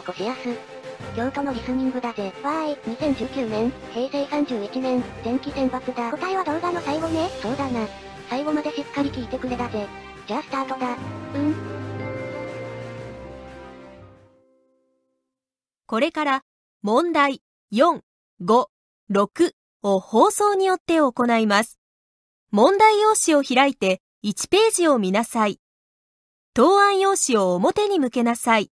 起こしやす。京都のリスニングだぜ。わーい。2019年、平成31年、前期選抜だ。答えは動画の最後ね。そうだな。最後までしっかり聞いてくれだぜ。じゃあスタートだ。うん。これから、問題4、5、6を放送によって行います。問題用紙を開いて1ページを見なさい。答案用紙を表に向けなさい。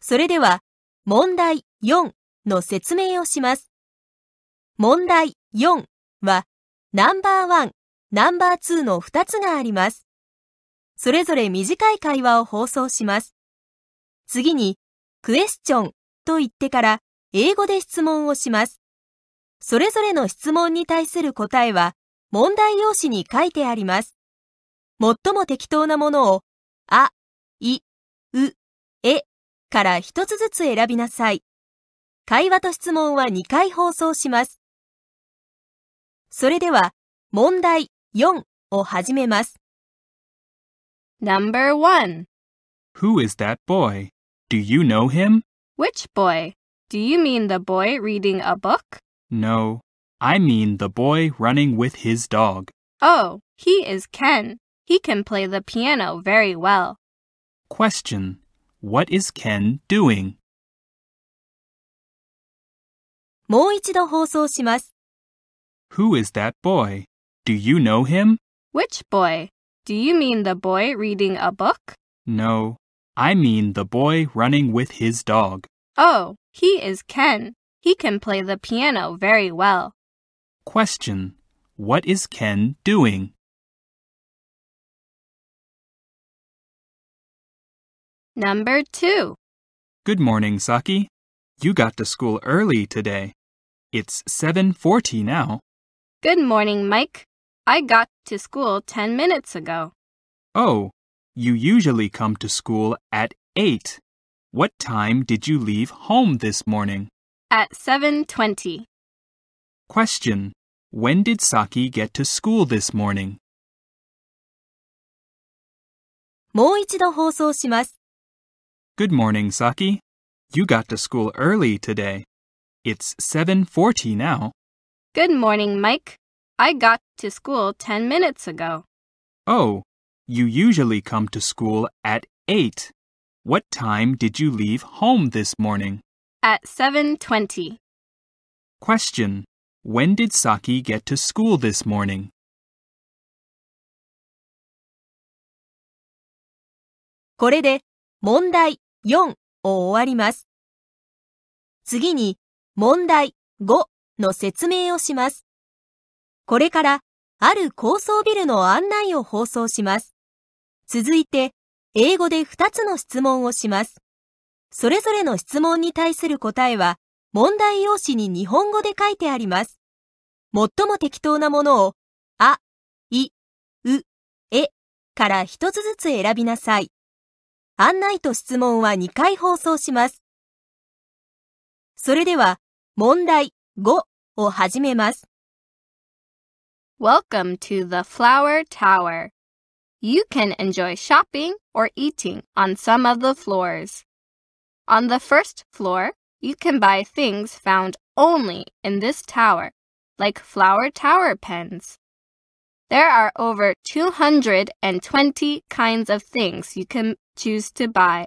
それでは、問題4の説明をします。問題4は、ナンバー1、ナンバー2の2つがあります。それぞれ短い会話を放送します。次に、クエスチョンと言ってから、英語で質問をします。それぞれの質問に対する答えは、問題用紙に書いてあります。最も適当なものを、あ、い、う、から一つずつ選びなさい。会話と質問は2回放送します。それでは、問題4を始めます。No.1 Who is that boy? Do you know him? Which boy? Do you mean the boy reading a book? No, I mean the boy running with his dog. Oh, he is Ken. He can play the piano very well. Question What is Ken doing? もう一度放送します。Who is that boy? Do you know him? Which boy? Do you mean the boy reading a book? No, I mean the boy running with his dog. Oh, he is Ken. He can play the piano very well. Question What is Ken doing? Number 2. Good morning, Saki. You got to school early today. It's 7:40 now. Good morning, Mike. I got to school 10 minutes ago. Oh, you usually come to school at 8. What time did you leave home this morning? At 7:20. Question: When did Saki get to school this morning? もう一度放送します。Good morning, Saki. You got to school early today. It's 7:40 now. Good morning, Mike. I got to school 10 minutes ago. Oh, you usually come to school at 8. What time did you leave home this morning? At 7:20. Question: When did Saki get to school this morning? 4を終わります。次に問題5の説明をします。これからある高層ビルの案内を放送します。続いて英語で2つの質問をします。それぞれの質問に対する答えは問題用紙に日本語で書いてあります。最も適当なものをあ、い、う、えから一つずつ選びなさい。案内と質問は2回放送します。それでは、問題5を始めます。Welcome to the Flower Tower. You can enjoy shopping or eating on some of the floors. On the first floor, you can buy things found only in this tower, like flower tower pens. There are over 220 kinds of things you can choose to buy.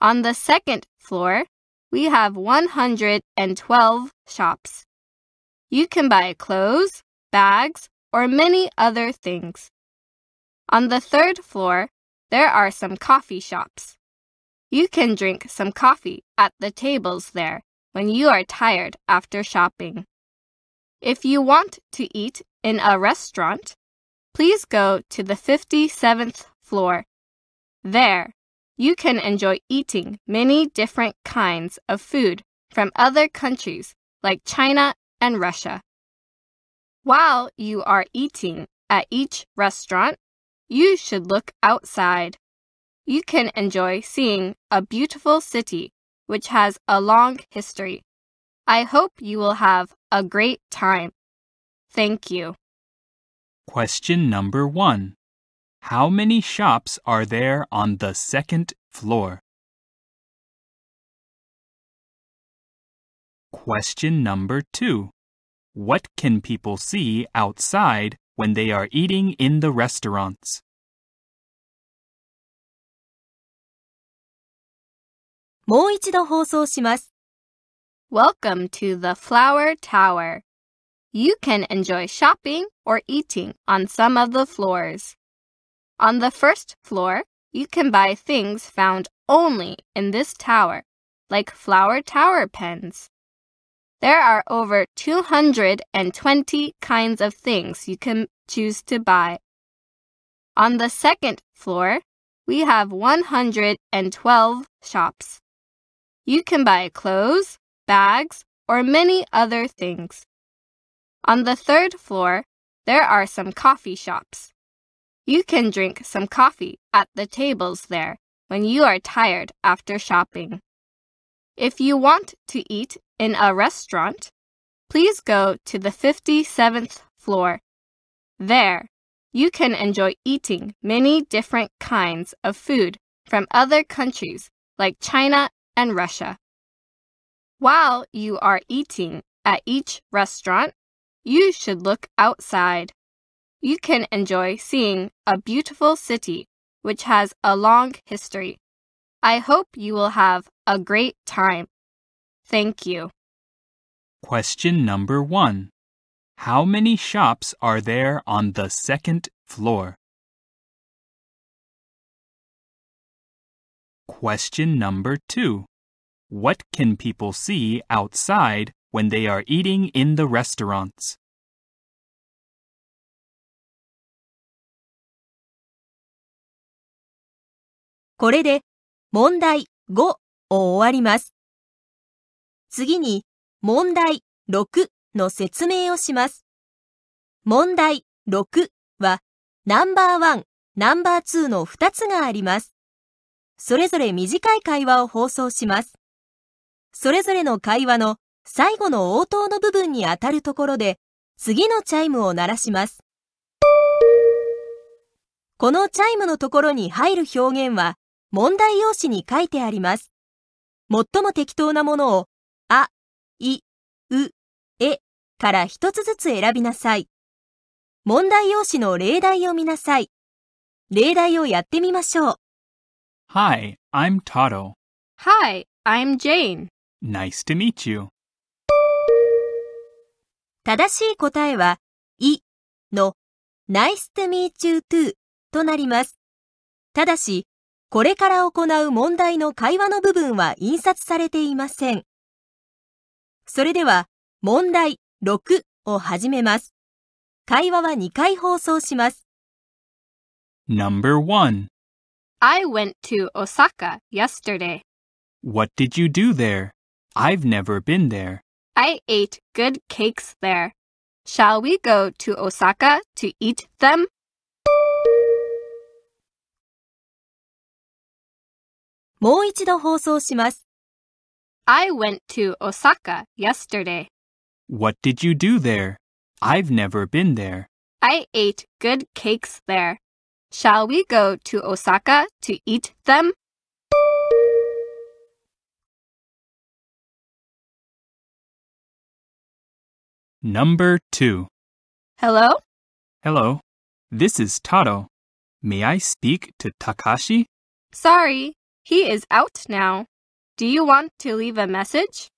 On the second floor, we have 112 shops. You can buy clothes, bags, or many other things. On the third floor, there are some coffee shops. You can drink some coffee at the tables there when you are tired after shopping. If you want to eat in a restaurant, please go to the 57th floor there, you can enjoy eating many different kinds of food from other countries like China and Russia. While you are eating at each restaurant, you should look outside. You can enjoy seeing a beautiful city which has a long history. I hope you will have a great time. Thank you. Question number one. How many shops are there on the second floor? Question number two. What can people see outside when they are eating in the restaurants? Welcome to the Flower Tower. You can enjoy shopping or eating on some of the floors. On the first floor, you can buy things found only in this tower, like flower tower pens. There are over 220 kinds of things you can choose to buy. On the second floor, we have 112 shops. You can buy clothes, bags, or many other things. On the third floor, there are some coffee shops. You can drink some coffee at the tables there when you are tired after shopping. If you want to eat in a restaurant, please go to the 57th floor. There, you can enjoy eating many different kinds of food from other countries like China and Russia. While you are eating at each restaurant, you should look outside you can enjoy seeing a beautiful city which has a long history. I hope you will have a great time. Thank you. Question number one How many shops are there on the second floor? Question number two What can people see outside when they are eating in the restaurants? これで問題5を終わります。次に問題6の説明をします。問題6はナンバー1、ナンバー2の2つがあります。それぞれ短い会話を放送します。それぞれの会話の最後の応答の部分に当たるところで次のチャイムを鳴らします。このチャイムのところに入る表現は問題用紙に書いてあります。最も適当なものを、あ、い、う、えから一つずつ選びなさい。問題用紙の例題を見なさい。例題をやってみましょう。Hi, I'm Taro. Hi, I'm Jane. Nice to meet you. 正しい答えは、いの nice to meet you too となります。ただし、これから行う問題の会話の部分は印刷されていません。それでは、問題6を始めます。会話は2回放送します。No.1 I went to Osaka yesterday. What did you do there? I've never been there. I ate good cakes there. Shall we go to Osaka to eat them? もう一度放送します。I went to Osaka yesterday. What did you do there? I've never been there. I ate good cakes there. Shall we go to Osaka to eat them? Number 2 Hello? Hello. This is Taro. May I speak to Takashi? Sorry, he is out now. Do you want to leave a message?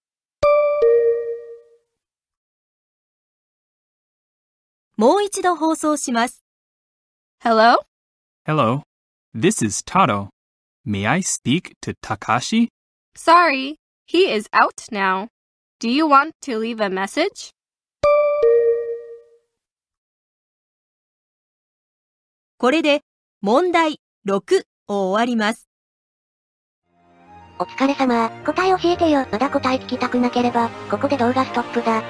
Hello? Hello. This is Taro. May I speak to Takashi? Sorry, he is out now. Do you want to leave a message? お疲れ様答え教えてよ。まだ答え聞きたくなければ、ここで動画ストップだ。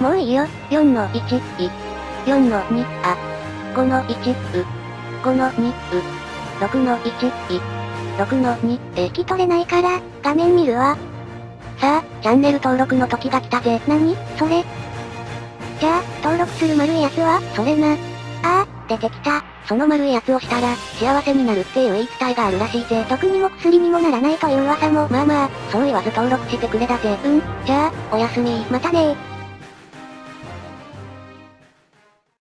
もういいよ。4の1、い。4の2、あ。5の1、う。5の2、う。6の1、い。6の2、え。聞き取れないから、画面見るわ。さあ、チャンネル登録の時が来たぜ。何それ。じゃあ、登録する丸いやつはそれな。ああ、出てきた。その丸いやつをしたら、幸せになるっていう言い伝えがあるらしいぜ。毒にも薬にもならないという噂も。まあまあ、そう言わず登録してくれだぜ。うん、じゃあ、おやすみ。またね